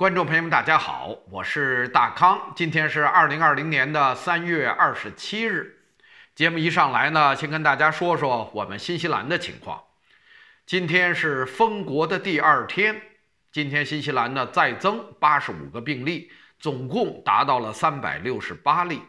观众朋友们，大家好，我是大康。今天是二零二零年的三月二十七日。节目一上来呢，先跟大家说说我们新西兰的情况。今天是封国的第二天，今天新西兰呢再增八十五个病例，总共达到了三百六十八例。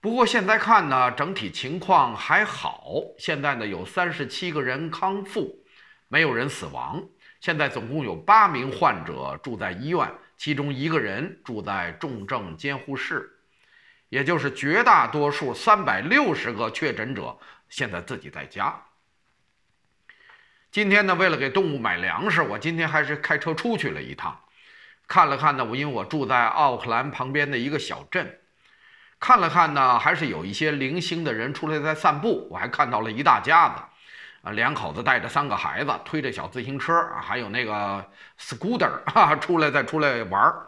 不过现在看呢，整体情况还好。现在呢有三十七个人康复，没有人死亡。现在总共有八名患者住在医院，其中一个人住在重症监护室，也就是绝大多数三百六十个确诊者现在自己在家。今天呢，为了给动物买粮食，我今天还是开车出去了一趟，看了看呢，我因为我住在奥克兰旁边的一个小镇，看了看呢，还是有一些零星的人出来在散步，我还看到了一大家子。啊，两口子带着三个孩子，推着小自行车，还有那个 scooter 出来再出来玩儿。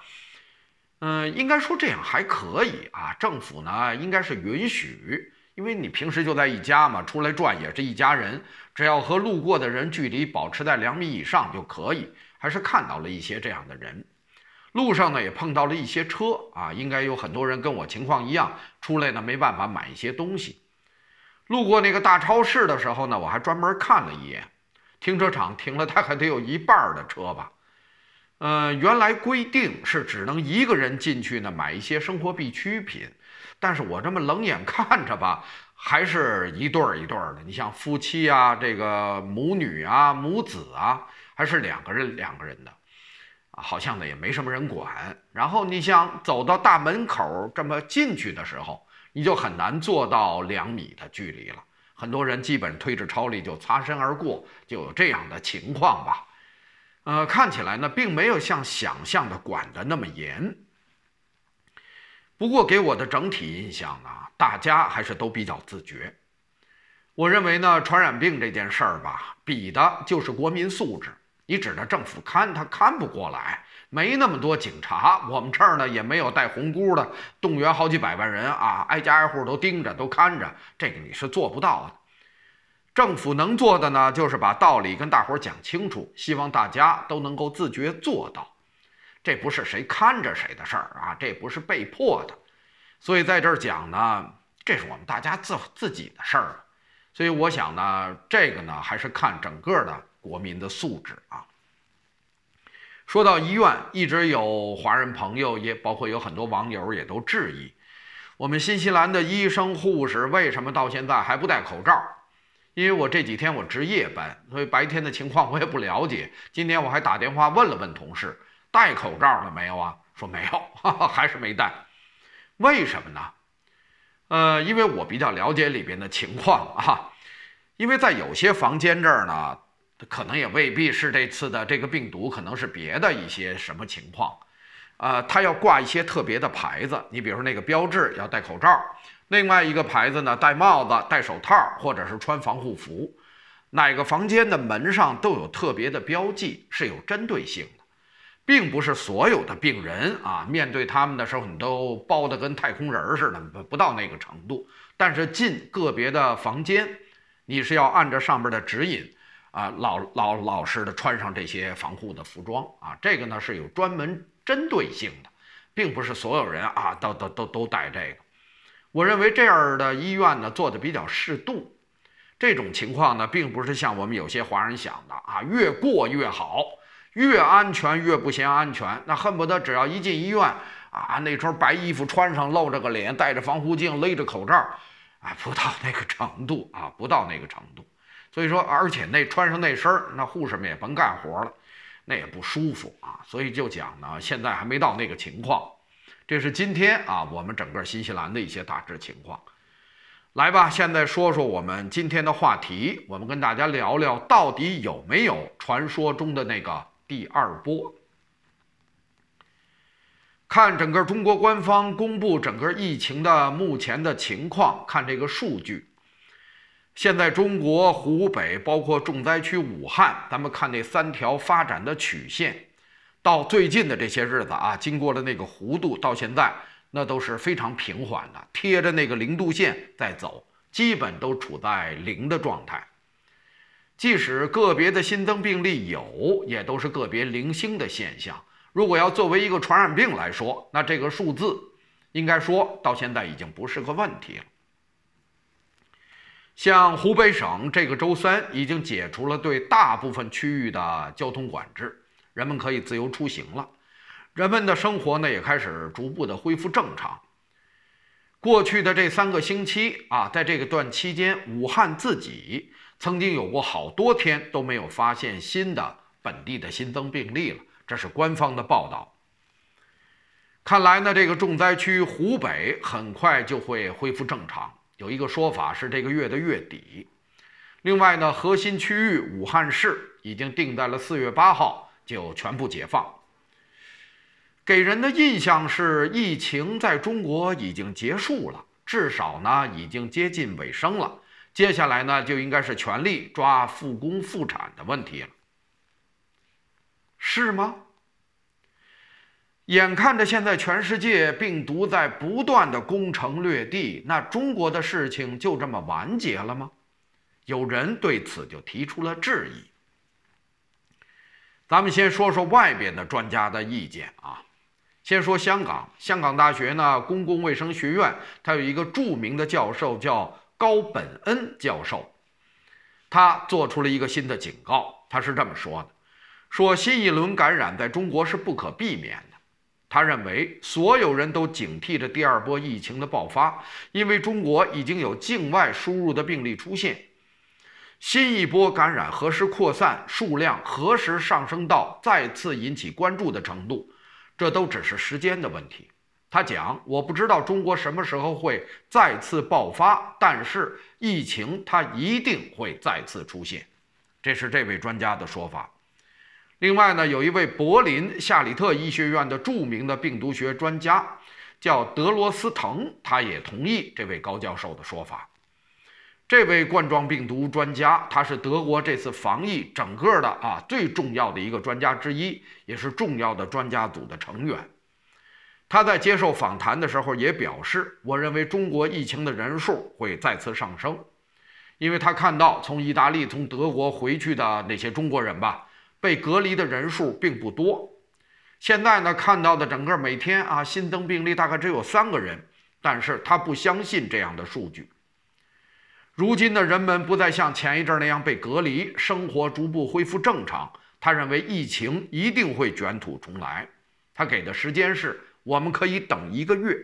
嗯，应该说这样还可以啊。政府呢，应该是允许，因为你平时就在一家嘛，出来转也是一家人，只要和路过的人距离保持在两米以上就可以。还是看到了一些这样的人，路上呢也碰到了一些车啊，应该有很多人跟我情况一样，出来呢没办法买一些东西。路过那个大超市的时候呢，我还专门看了一眼，停车场停了，大概得有一半儿的车吧。嗯，原来规定是只能一个人进去呢，买一些生活必需品。但是我这么冷眼看着吧，还是一对儿一对儿的。你像夫妻啊，这个母女啊，母子啊，还是两个人两个人的。好像呢也没什么人管。然后你像走到大门口这么进去的时候。你就很难做到两米的距离了。很多人基本推着超力就擦身而过，就有这样的情况吧。呃，看起来呢，并没有像想象的管得那么严。不过给我的整体印象呢，大家还是都比较自觉。我认为呢，传染病这件事儿吧，比的就是国民素质。你指着政府看，他看不过来。没那么多警察，我们这儿呢也没有带红箍的，动员好几百万人啊，挨家挨户都盯着，都看着，这个你是做不到的。政府能做的呢，就是把道理跟大伙儿讲清楚，希望大家都能够自觉做到。这不是谁看着谁的事儿啊，这不是被迫的。所以在这儿讲呢，这是我们大家自自己的事儿。所以我想呢，这个呢还是看整个的国民的素质啊。说到医院，一直有华人朋友，也包括有很多网友，也都质疑我们新西兰的医生护士为什么到现在还不戴口罩？因为我这几天我值夜班，所以白天的情况我也不了解。今天我还打电话问了问同事，戴口罩了没有啊？说没有，哈 哈还是没戴。为什么呢？呃，因为我比较了解里边的情况啊，因为在有些房间这儿呢。可能也未必是这次的这个病毒，可能是别的一些什么情况，啊，他要挂一些特别的牌子。你比如说那个标志要戴口罩，另外一个牌子呢戴帽子、戴手套或者是穿防护服，哪个房间的门上都有特别的标记，是有针对性的，并不是所有的病人啊，面对他们的时候你都包得跟太空人似的，不不到那个程度。但是进个别的房间，你是要按照上边的指引。啊，老老老实的穿上这些防护的服装啊，这个呢是有专门针对性的，并不是所有人啊都都都都戴这个。我认为这样的医院呢做的比较适度，这种情况呢并不是像我们有些华人想的啊，越过越好，越安全越不嫌安全，那恨不得只要一进医院啊，那身白衣服穿上，露着个脸，戴着防护镜，勒着口罩，啊，不到那个程度啊，不到那个程度。所以说，而且那穿上那身儿，那护士们也甭干活了，那也不舒服啊。所以就讲呢，现在还没到那个情况。这是今天啊，我们整个新西兰的一些大致情况。来吧，现在说说我们今天的话题，我们跟大家聊聊到底有没有传说中的那个第二波？看整个中国官方公布整个疫情的目前的情况，看这个数据。现在中国湖北，包括重灾区武汉，咱们看那三条发展的曲线，到最近的这些日子啊，经过了那个弧度，到现在那都是非常平缓的，贴着那个零度线在走，基本都处在零的状态。即使个别的新增病例有，也都是个别零星的现象。如果要作为一个传染病来说，那这个数字应该说到现在已经不是个问题了。像湖北省，这个周三已经解除了对大部分区域的交通管制，人们可以自由出行了。人们的生活呢也开始逐步的恢复正常。过去的这三个星期啊，在这个段期间，武汉自己曾经有过好多天都没有发现新的本地的新增病例了，这是官方的报道。看来呢，这个重灾区湖北很快就会恢复正常。有一个说法是这个月的月底，另外呢，核心区域武汉市已经定在了四月八号就全部解放。给人的印象是疫情在中国已经结束了，至少呢已经接近尾声了。接下来呢就应该是全力抓复工复产的问题了，是吗？眼看着现在全世界病毒在不断的攻城略地，那中国的事情就这么完结了吗？有人对此就提出了质疑。咱们先说说外边的专家的意见啊。先说香港，香港大学呢公共卫生学院，它有一个著名的教授叫高本恩教授，他做出了一个新的警告。他是这么说的：，说新一轮感染在中国是不可避免。他认为，所有人都警惕着第二波疫情的爆发，因为中国已经有境外输入的病例出现。新一波感染何时扩散、数量何时上升到再次引起关注的程度，这都只是时间的问题。他讲：“我不知道中国什么时候会再次爆发，但是疫情它一定会再次出现。”这是这位专家的说法。另外呢，有一位柏林夏里特医学院的著名的病毒学专家，叫德罗斯滕，他也同意这位高教授的说法。这位冠状病毒专家，他是德国这次防疫整个的啊最重要的一个专家之一，也是重要的专家组的成员。他在接受访谈的时候也表示，我认为中国疫情的人数会再次上升，因为他看到从意大利、从德国回去的那些中国人吧。被隔离的人数并不多，现在呢看到的整个每天啊新增病例大概只有三个人，但是他不相信这样的数据。如今的人们不再像前一阵那样被隔离，生活逐步恢复正常。他认为疫情一定会卷土重来，他给的时间是我们可以等一个月，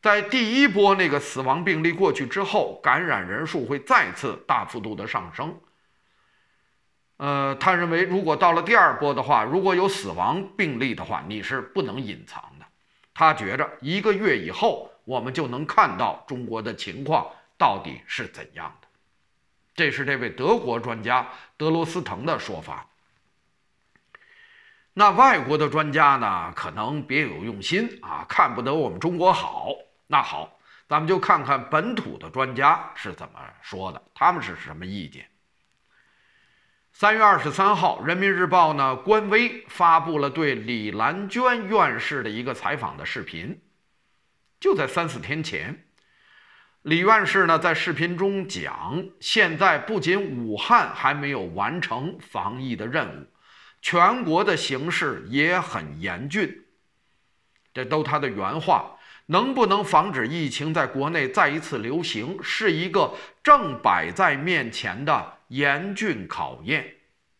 在第一波那个死亡病例过去之后，感染人数会再次大幅度的上升。呃，他认为，如果到了第二波的话，如果有死亡病例的话，你是不能隐藏的。他觉着一个月以后，我们就能看到中国的情况到底是怎样的。这是这位德国专家德罗斯滕的说法。那外国的专家呢，可能别有用心啊，看不得我们中国好。那好，咱们就看看本土的专家是怎么说的，他们是什么意见。三月二十三号，《人民日报》呢官微发布了对李兰娟院士的一个采访的视频。就在三四天前，李院士呢在视频中讲：“现在不仅武汉还没有完成防疫的任务，全国的形势也很严峻。”这都他的原话。能不能防止疫情在国内再一次流行，是一个正摆在面前的。严峻考验，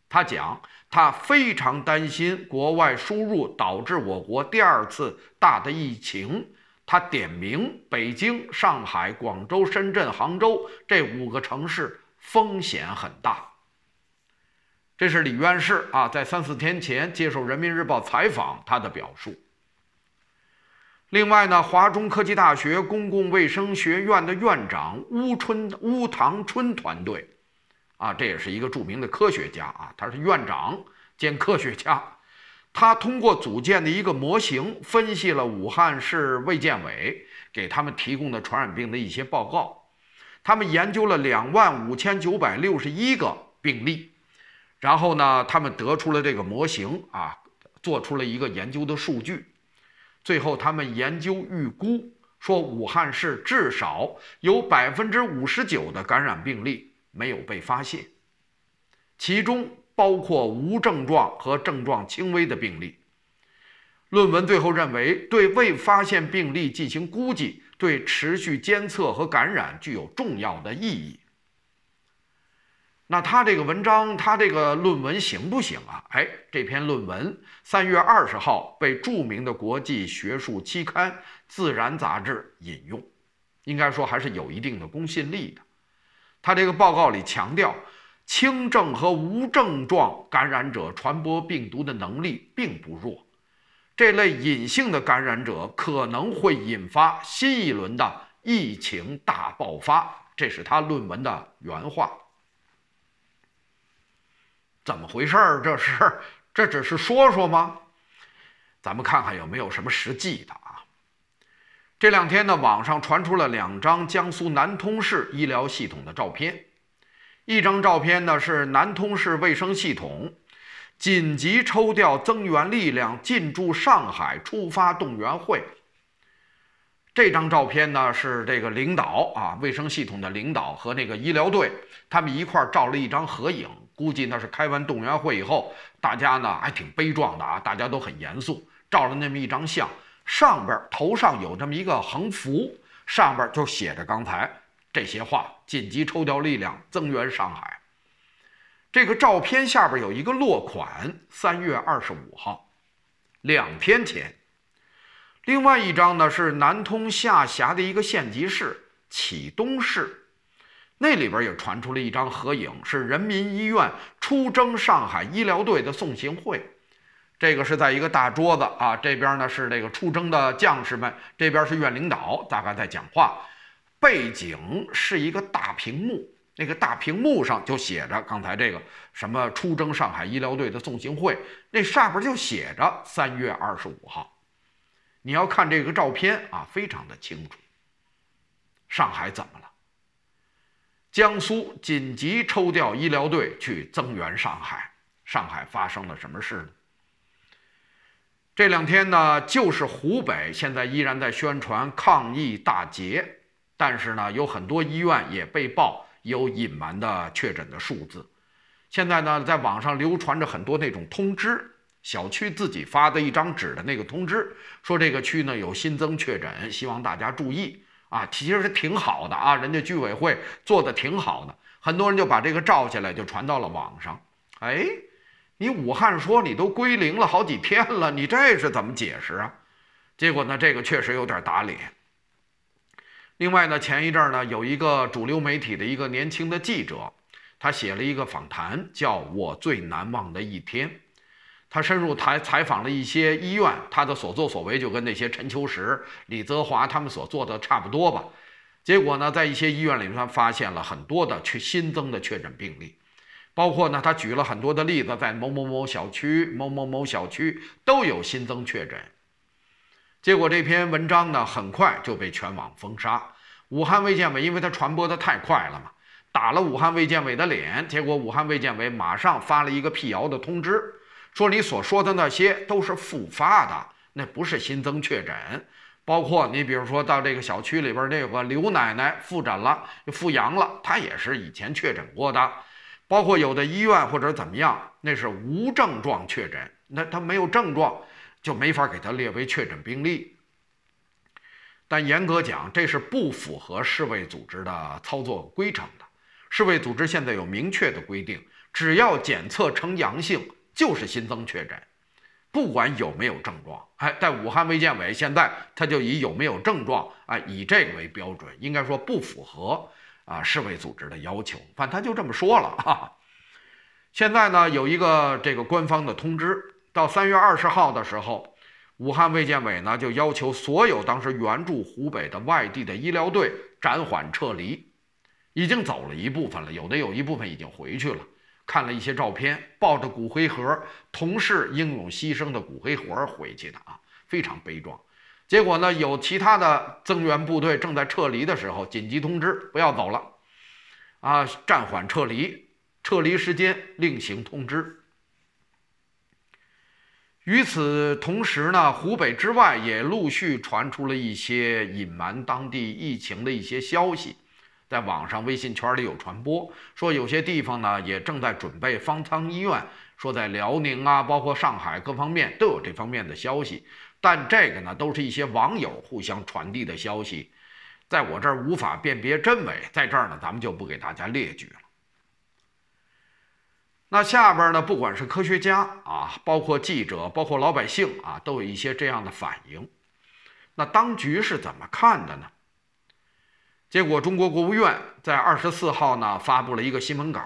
他讲，他非常担心国外输入导致我国第二次大的疫情。他点名北京、上海、广州、深圳、杭州这五个城市风险很大。这是李院士啊，在三四天前接受人民日报采访他的表述。另外呢，华中科技大学公共卫生学院的院长邬春、邬堂春团队。啊，这也是一个著名的科学家啊，他是院长兼科学家。他通过组建的一个模型分析了武汉市卫健委给他们提供的传染病的一些报告。他们研究了两万五千九百六十一个病例，然后呢，他们得出了这个模型啊，做出了一个研究的数据。最后，他们研究预估说，武汉市至少有百分之五十九的感染病例。没有被发现，其中包括无症状和症状轻微的病例。论文最后认为，对未发现病例进行估计，对持续监测和感染具有重要的意义。那他这个文章，他这个论文行不行啊？哎，这篇论文三月二十号被著名的国际学术期刊《自然》杂志引用，应该说还是有一定的公信力的。他这个报告里强调，轻症和无症状感染者传播病毒的能力并不弱，这类隐性的感染者可能会引发新一轮的疫情大爆发。这是他论文的原话。怎么回事儿？这是这只是说说吗？咱们看看有没有什么实际的。这两天呢，网上传出了两张江苏南通市医疗系统的照片。一张照片呢是南通市卫生系统紧急抽调增援力量进驻上海，出发动员会。这张照片呢是这个领导啊，卫生系统的领导和那个医疗队他们一块照了一张合影。估计那是开完动员会以后，大家呢还挺悲壮的啊，大家都很严肃，照了那么一张相。上边头上有这么一个横幅，上边就写着刚才这些话：紧急抽调力量，增援上海。这个照片下边有一个落款，三月二十五号，两天前。另外一张呢是南通下辖的一个县级市启东市，那里边也传出了一张合影，是人民医院出征上海医疗队的送行会。这个是在一个大桌子啊，这边呢是那个出征的将士们，这边是院领导，大概在讲话。背景是一个大屏幕，那个大屏幕上就写着刚才这个什么出征上海医疗队的送行会，那上边就写着三月二十五号。你要看这个照片啊，非常的清楚。上海怎么了？江苏紧急抽调医疗队去增援上海，上海发生了什么事呢？这两天呢，就是湖北现在依然在宣传抗疫大捷，但是呢，有很多医院也被曝有隐瞒的确诊的数字。现在呢，在网上流传着很多那种通知，小区自己发的一张纸的那个通知，说这个区呢有新增确诊，希望大家注意啊。其实是挺好的啊，人家居委会做的挺好的，很多人就把这个照下来就传到了网上。哎。你武汉说你都归零了好几天了，你这是怎么解释啊？结果呢，这个确实有点打脸。另外呢，前一阵儿呢，有一个主流媒体的一个年轻的记者，他写了一个访谈，叫我最难忘的一天。他深入采采访了一些医院，他的所作所为就跟那些陈秋实、李泽华他们所做的差不多吧。结果呢，在一些医院里，他发现了很多的确新增的确诊病例。包括呢，他举了很多的例子，在某某某小区、某某某小区都有新增确诊。结果这篇文章呢，很快就被全网封杀。武汉卫健委，因为它传播的太快了嘛，打了武汉卫健委的脸。结果武汉卫健委马上发了一个辟谣的通知，说你所说的那些都是复发的，那不是新增确诊。包括你比如说到这个小区里边那个刘奶奶复诊了、复阳了，她也是以前确诊过的。包括有的医院或者怎么样，那是无症状确诊，那他没有症状就没法给他列为确诊病例。但严格讲，这是不符合世卫组织的操作规程的。世卫组织现在有明确的规定，只要检测呈阳性就是新增确诊，不管有没有症状。哎，但武汉卫健委现在他就以有没有症状哎以这个为标准，应该说不符合。啊，世卫组织的要求，反正他就这么说了。现在呢，有一个这个官方的通知，到三月二十号的时候，武汉卫健委呢就要求所有当时援助湖北的外地的医疗队暂缓撤离。已经走了一部分了，有的有一部分已经回去了。看了一些照片，抱着骨灰盒，同事英勇牺牲的骨灰盒回去的啊，非常悲壮。结果呢？有其他的增援部队正在撤离的时候，紧急通知不要走了，啊，暂缓撤离，撤离时间另行通知。与此同时呢，湖北之外也陆续传出了一些隐瞒当地疫情的一些消息，在网上、微信圈里有传播，说有些地方呢也正在准备方舱医院，说在辽宁啊，包括上海各方面都有这方面的消息。但这个呢，都是一些网友互相传递的消息，在我这儿无法辨别真伪，在这儿呢，咱们就不给大家列举了。那下边呢，不管是科学家啊，包括记者，包括老百姓啊，都有一些这样的反应。那当局是怎么看的呢？结果，中国国务院在二十四号呢发布了一个新闻稿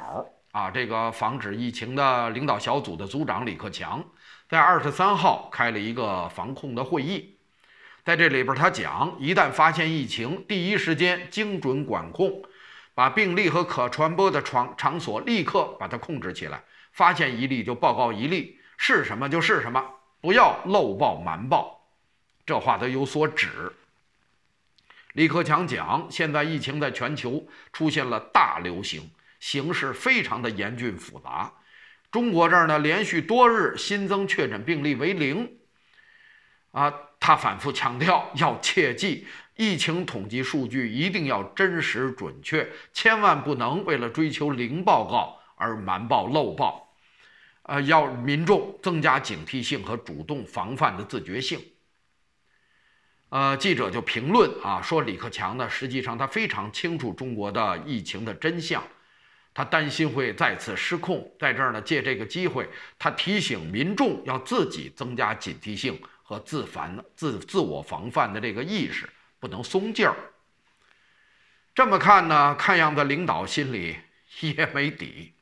啊，这个防止疫情的领导小组的组长李克强。在二十三号开了一个防控的会议，在这里边他讲，一旦发现疫情，第一时间精准管控，把病例和可传播的场场所立刻把它控制起来，发现一例就报告一例，是什么就是什么，不要漏报瞒报，这话都有所指。李克强讲，现在疫情在全球出现了大流行，形势非常的严峻复杂。中国这儿呢，连续多日新增确诊病例为零。啊，他反复强调要切记，疫情统计数据一定要真实准确，千万不能为了追求零报告而瞒报漏报。啊，要民众增加警惕性和主动防范的自觉性。呃，记者就评论啊，说李克强呢，实际上他非常清楚中国的疫情的真相。他担心会再次失控，在这儿呢，借这个机会，他提醒民众要自己增加警惕性和自防、自自我防范的这个意识，不能松劲儿。这么看呢，看样子领导心里 也没底。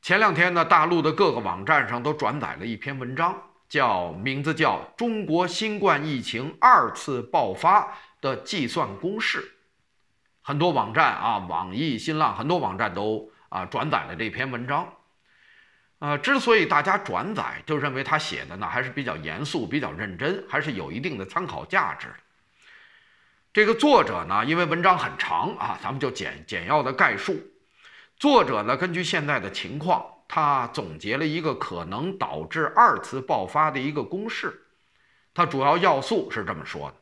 前两天呢，大陆的各个网站上都转载了一篇文章，叫名字叫《中国新冠疫情二次爆发的计算公式》。很多网站啊，网易、新浪，很多网站都啊转载了这篇文章。呃，之所以大家转载，就认为他写的呢还是比较严肃、比较认真，还是有一定的参考价值。这个作者呢，因为文章很长啊，咱们就简简要的概述。作者呢，根据现在的情况，他总结了一个可能导致二次爆发的一个公式。他主要要素是这么说的：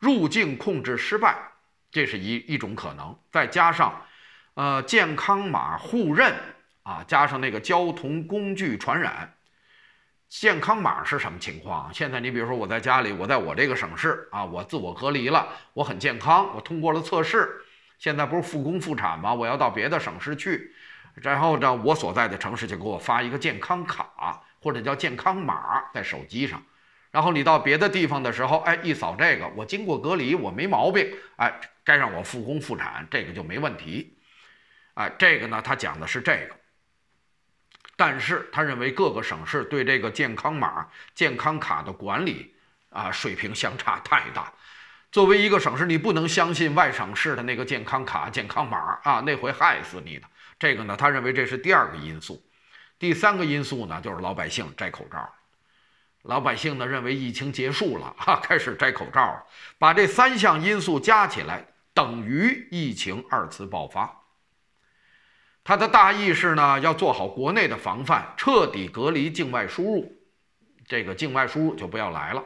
入境控制失败。这是一一种可能，再加上，呃，健康码互认啊，加上那个交通工具传染，健康码是什么情况？现在你比如说我在家里，我在我这个省市啊，我自我隔离了，我很健康，我通过了测试。现在不是复工复产吗？我要到别的省市去，然后呢，我所在的城市就给我发一个健康卡或者叫健康码在手机上。然后你到别的地方的时候，哎，一扫这个，我经过隔离，我没毛病，哎，该让我复工复产，这个就没问题。哎，这个呢，他讲的是这个。但是他认为各个省市对这个健康码、健康卡的管理啊，水平相差太大。作为一个省市，你不能相信外省市的那个健康卡、健康码啊，那会害死你的。这个呢，他认为这是第二个因素。第三个因素呢，就是老百姓摘口罩。老百姓呢认为疫情结束了，哈，开始摘口罩了。把这三项因素加起来，等于疫情二次爆发。他的大意是呢，要做好国内的防范，彻底隔离境外输入。这个境外输入就不要来了。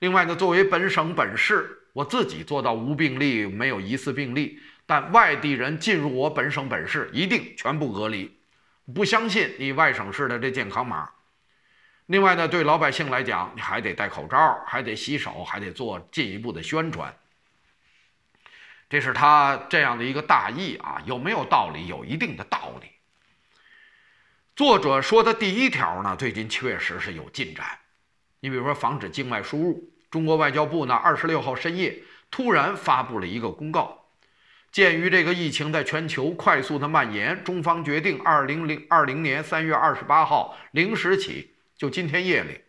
另外呢，作为本省本市，我自己做到无病例、没有疑似病例。但外地人进入我本省本市，一定全部隔离。不相信你外省市的这健康码。另外呢，对老百姓来讲，你还得戴口罩，还得洗手，还得做进一步的宣传。这是他这样的一个大意啊，有没有道理？有一定的道理。作者说的第一条呢，最近确实是有进展。你比如说，防止境外输入，中国外交部呢，二十六号深夜突然发布了一个公告，鉴于这个疫情在全球快速的蔓延，中方决定二零零二零年三月二十八号零时起。就今天夜里，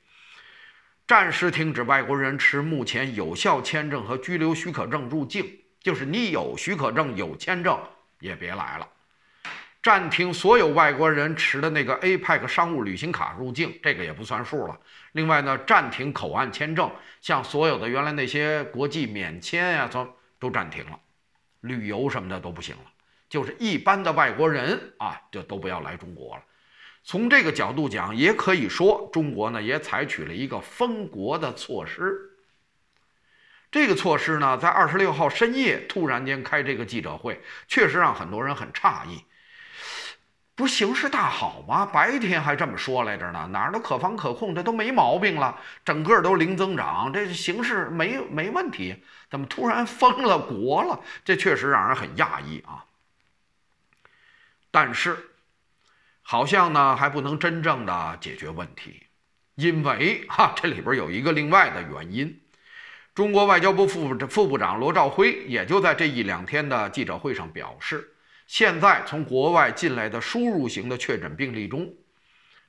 暂时停止外国人持目前有效签证和居留许可证入境，就是你有许可证、有签证也别来了。暂停所有外国人持的那个 APEC 商务旅行卡入境，这个也不算数了。另外呢，暂停口岸签证，像所有的原来那些国际免签啊，都都暂停了，旅游什么的都不行了。就是一般的外国人啊，就都不要来中国了。从这个角度讲，也可以说中国呢也采取了一个封国的措施。这个措施呢，在二十六号深夜突然间开这个记者会，确实让很多人很诧异。不形势大好吗？白天还这么说来着呢，哪儿都可防可控，这都没毛病了，整个都零增长，这形势没没问题，怎么突然封了国了？这确实让人很讶异啊。但是。好像呢还不能真正的解决问题，因为 哈这里边有一个另外的原因。中国外交部副副部长罗兆辉也就在这一两天的记者会上表示，现在从国外进来的输入型的确诊病例中，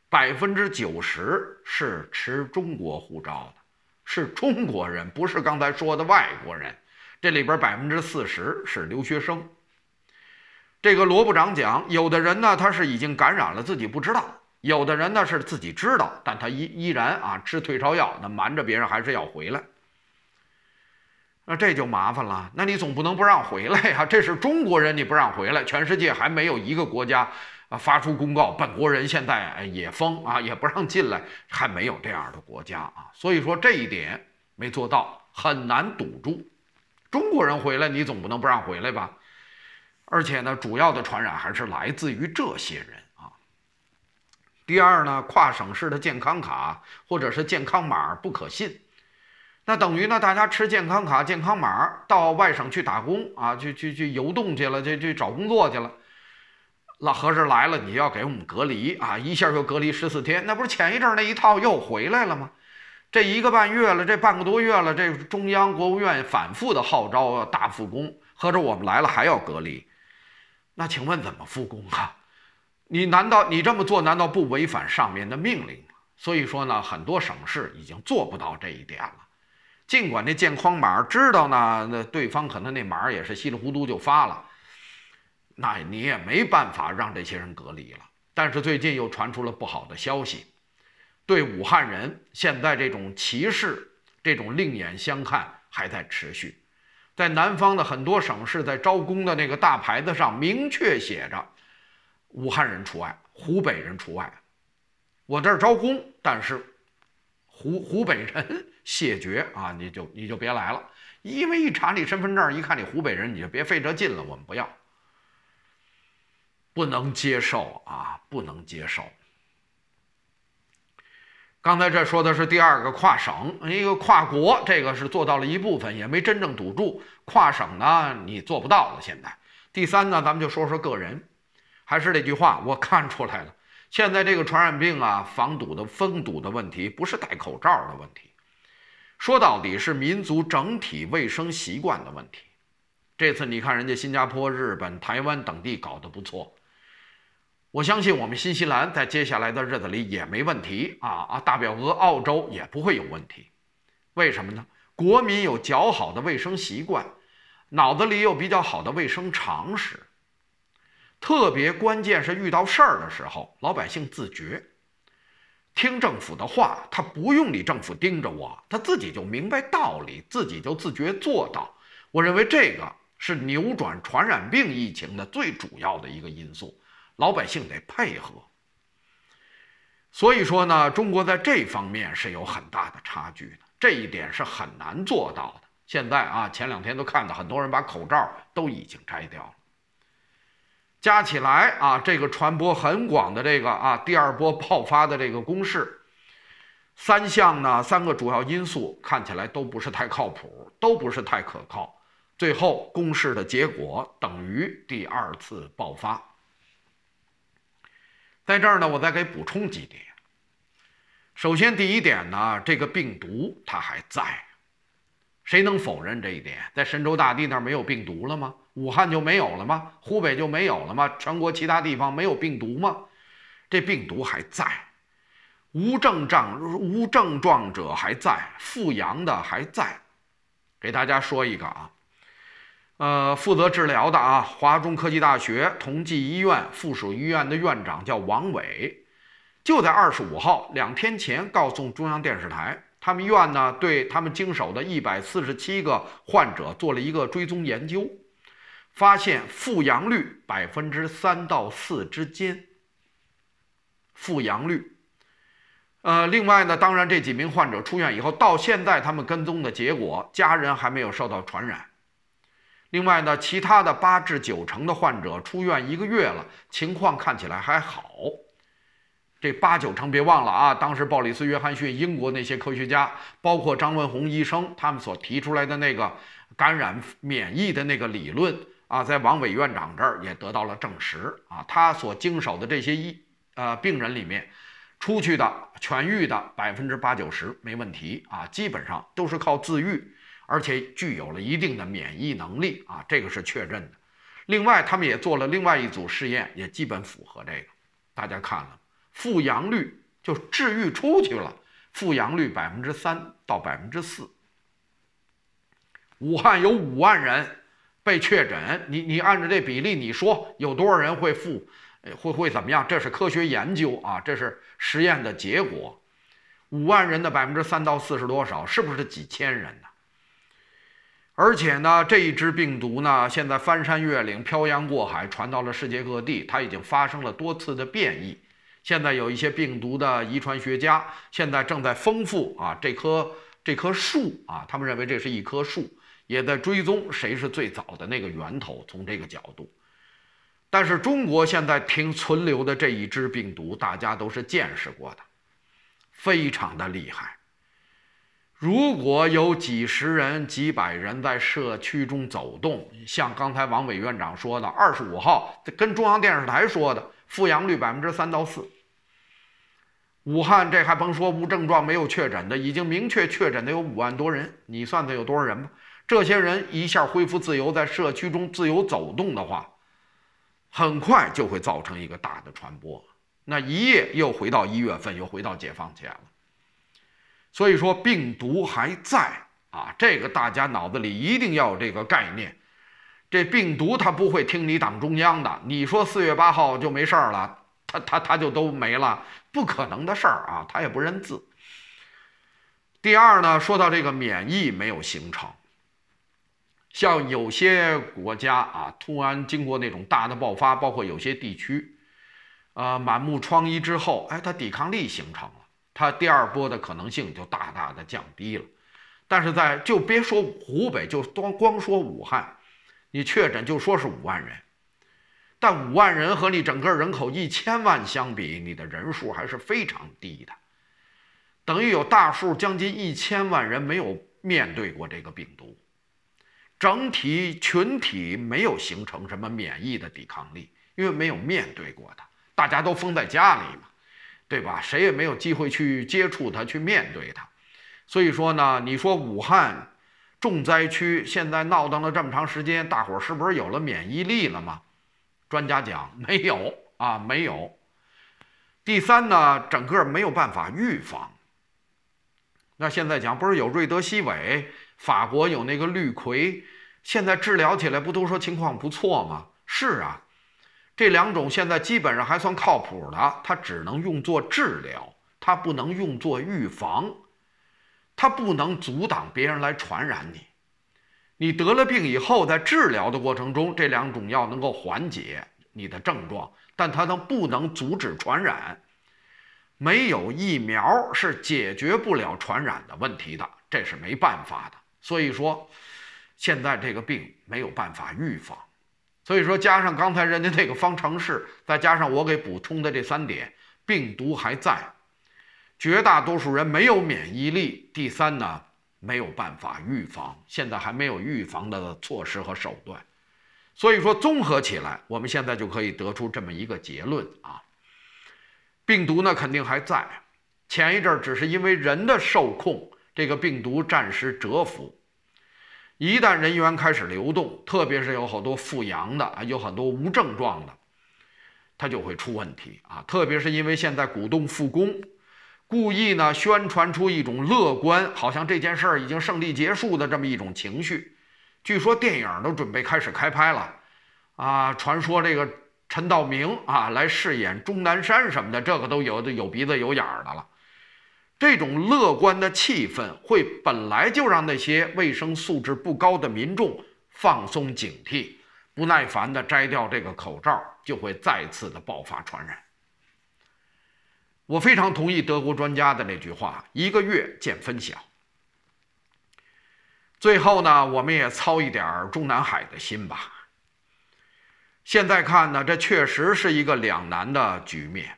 百分之九十是持中国护照的，是中国人，不是刚才说的外国人。这里边百分之四十是留学生。这个罗部长讲，有的人呢他是已经感染了自己不知道，有的人呢是自己知道，但他依依然啊吃退烧药，那瞒着别人还是要回来，那这就麻烦了。那你总不能不让回来呀？这是中国人，你不让回来，全世界还没有一个国家啊发出公告，本国人现在也封啊也不让进来，还没有这样的国家啊。所以说这一点没做到，很难堵住。中国人回来，你总不能不让回来吧？而且呢，主要的传染还是来自于这些人啊。第二呢，跨省市的健康卡或者是健康码不可信，那等于呢，大家持健康卡、健康码到外省去打工啊，去去去游动去了，去去找工作去了。那合着来了，你要给我们隔离啊，一下就隔离十四天，那不是前一阵那一套又回来了吗？这一个半月了，这半个多月了，这中央国务院反复的号召大复工，合着我们来了还要隔离。那请问怎么复工啊？你难道你这么做难道不违反上面的命令吗？所以说呢，很多省市已经做不到这一点了。尽管那建框码知道呢，那对方可能那码也是稀里糊涂就发了，那你也没办法让这些人隔离了。但是最近又传出了不好的消息，对武汉人现在这种歧视、这种另眼相看还在持续。在南方的很多省市，在招工的那个大牌子上明确写着：“武汉人除外，湖北人除外。”我这儿招工，但是湖湖北人 谢绝啊！你就你就别来了，因为一查你身份证，一看你湖北人，你就别费这劲了，我们不要，不能接受啊，不能接受。刚才这说的是第二个跨省，一个跨国，这个是做到了一部分，也没真正堵住。跨省呢，你做不到了。现在，第三呢，咱们就说说个人。还是那句话，我看出来了，现在这个传染病啊，防堵的封堵的问题，不是戴口罩的问题，说到底是民族整体卫生习惯的问题。这次你看人家新加坡、日本、台湾等地搞得不错。我相信我们新西兰在接下来的日子里也没问题啊啊！大表哥澳洲也不会有问题，为什么呢？国民有较好的卫生习惯，脑子里有比较好的卫生常识，特别关键是遇到事儿的时候，老百姓自觉听政府的话，他不用你政府盯着我，他自己就明白道理，自己就自觉做到。我认为这个是扭转传染病疫情的最主要的一个因素。老百姓得配合，所以说呢，中国在这方面是有很大的差距的，这一点是很难做到的。现在啊，前两天都看到很多人把口罩都已经摘掉了。加起来啊，这个传播很广的这个啊，第二波爆发的这个公式，三项呢三个主要因素看起来都不是太靠谱，都不是太可靠。最后，公式的结果等于第二次爆发。在这儿呢，我再给补充几点。首先，第一点呢，这个病毒它还在，谁能否认这一点？在神州大地那儿没有病毒了吗？武汉就没有了吗？湖北就没有了吗？全国其他地方没有病毒吗？这病毒还在，无症状无症状者还在，复阳的还在。给大家说一个啊。呃，负责治疗的啊，华中科技大学同济医院附属医院的院长叫王伟，就在二十五号两天前告诉中央电视台，他们院呢对他们经手的147个患者做了一个追踪研究，发现复阳率百分之三到四之间。复阳率，呃，另外呢，当然这几名患者出院以后，到现在他们跟踪的结果，家人还没有受到传染。另外呢，其他的八至九成的患者出院一个月了，情况看起来还好。这八九成别忘了啊，当时鲍里斯·约翰逊、英国那些科学家，包括张文宏医生，他们所提出来的那个感染免疫的那个理论啊，在王伟院长这儿也得到了证实啊。他所经手的这些医呃病人里面，出去的痊愈的百分之八九十没问题啊，基本上都是靠自愈。而且具有了一定的免疫能力啊，这个是确认的。另外，他们也做了另外一组试验，也基本符合这个。大家看了，复阳率就治愈出去了，复阳率百分之三到百分之四。武汉有五万人被确诊，你你按照这比例，你说有多少人会复，会会怎么样？这是科学研究啊，这是实验的结果。五万人的百分之三到四是多少？是不是几千人呢？而且呢，这一支病毒呢，现在翻山越岭、漂洋过海，传到了世界各地。它已经发生了多次的变异。现在有一些病毒的遗传学家现在正在丰富啊，这棵这棵树啊，他们认为这是一棵树，也在追踪谁是最早的那个源头。从这个角度，但是中国现在停存留的这一支病毒，大家都是见识过的，非常的厉害。如果有几十人、几百人在社区中走动，像刚才王伟院长说的，二十五号跟中央电视台说的，复阳率百分之三到四。武汉这还甭说无症状、没有确诊的，已经明确确诊的有五万多人，你算算有多少人吧？这些人一下恢复自由，在社区中自由走动的话，很快就会造成一个大的传播。那一夜又回到一月份，又回到解放前了。所以说病毒还在啊，这个大家脑子里一定要有这个概念。这病毒它不会听你党中央的，你说四月八号就没事儿了，它它它就都没了，不可能的事儿啊，它也不认字。第二呢，说到这个免疫没有形成，像有些国家啊，突然经过那种大的爆发，包括有些地区，啊，满目疮痍之后，哎，它抵抗力形成了。它第二波的可能性就大大的降低了，但是在就别说湖北，就光光说武汉，你确诊就说是五万人，但五万人和你整个人口一千万相比，你的人数还是非常低的，等于有大数将近一千万人没有面对过这个病毒，整体群体没有形成什么免疫的抵抗力，因为没有面对过的，大家都封在家里嘛。对吧？谁也没有机会去接触它，去面对它。所以说呢，你说武汉重灾区现在闹腾了这么长时间，大伙儿是不是有了免疫力了吗？专家讲没有啊，没有。第三呢，整个没有办法预防。那现在讲不是有瑞德西韦，法国有那个氯喹，现在治疗起来不都说情况不错吗？是啊。这两种现在基本上还算靠谱的，它只能用作治疗，它不能用作预防，它不能阻挡别人来传染你。你得了病以后，在治疗的过程中，这两种药能够缓解你的症状，但它都不能阻止传染。没有疫苗是解决不了传染的问题的，这是没办法的。所以说，现在这个病没有办法预防。所以说，加上刚才人家那个方程式，再加上我给补充的这三点，病毒还在，绝大多数人没有免疫力。第三呢，没有办法预防，现在还没有预防的措施和手段。所以说，综合起来，我们现在就可以得出这么一个结论啊：病毒呢，肯定还在。前一阵儿只是因为人的受控，这个病毒暂时蛰伏。一旦人员开始流动，特别是有好多复阳的，啊，有很多无症状的，它就会出问题啊！特别是因为现在鼓动复工，故意呢宣传出一种乐观，好像这件事儿已经胜利结束的这么一种情绪。据说电影都准备开始开拍了，啊，传说这个陈道明啊来饰演钟南山什么的，这个都有的有鼻子有眼的了。这种乐观的气氛会本来就让那些卫生素质不高的民众放松警惕，不耐烦地摘掉这个口罩，就会再次的爆发传染。我非常同意德国专家的那句话：“一个月见分晓。”最后呢，我们也操一点中南海的心吧。现在看呢，这确实是一个两难的局面。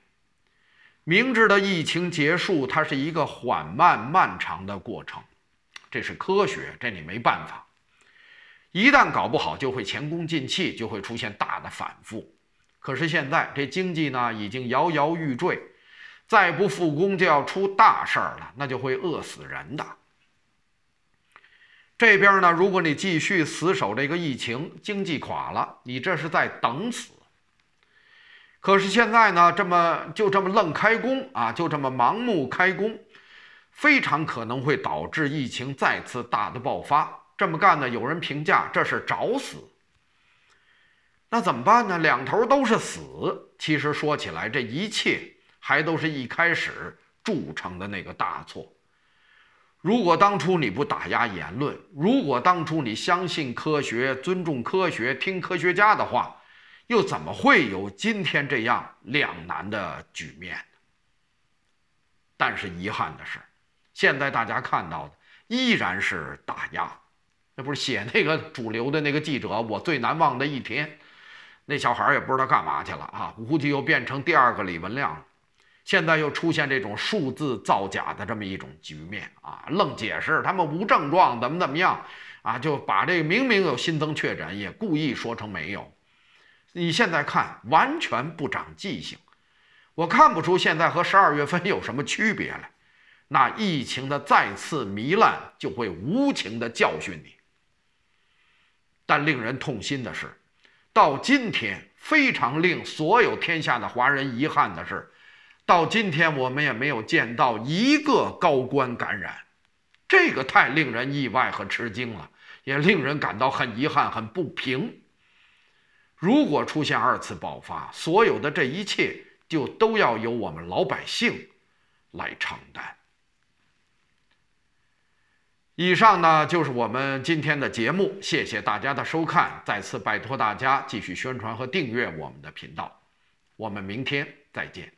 明知的疫情结束，它是一个缓慢漫长的过程，这是科学，这你没办法。一旦搞不好，就会前功尽弃，就会出现大的反复。可是现在这经济呢，已经摇摇欲坠，再不复工就要出大事儿了，那就会饿死人的。这边呢，如果你继续死守这个疫情，经济垮了，你这是在等死。可是现在呢，这么就这么愣开工啊，就这么盲目开工，非常可能会导致疫情再次大的爆发。这么干呢，有人评价这是找死。那怎么办呢？两头都是死。其实说起来，这一切还都是一开始铸成的那个大错。如果当初你不打压言论，如果当初你相信科学、尊重科学、听科学家的话。又怎么会有今天这样两难的局面呢？但是遗憾的是，现在大家看到的依然是打压。那不是写那个主流的那个记者，我最难忘的一天。那小孩也不知道干嘛去了啊？估计又变成第二个李文亮了。现在又出现这种数字造假的这么一种局面啊！愣解释他们无症状怎么怎么样啊？就把这个明明有新增确诊，也故意说成没有。你现在看完全不长记性，我看不出现在和十二月份有什么区别来。那疫情的再次糜烂就会无情地教训你。但令人痛心的是，到今天非常令所有天下的华人遗憾的是，到今天我们也没有见到一个高官感染，这个太令人意外和吃惊了，也令人感到很遗憾、很不平。如果出现二次爆发，所有的这一切就都要由我们老百姓来承担。以上呢就是我们今天的节目，谢谢大家的收看，再次拜托大家继续宣传和订阅我们的频道，我们明天再见。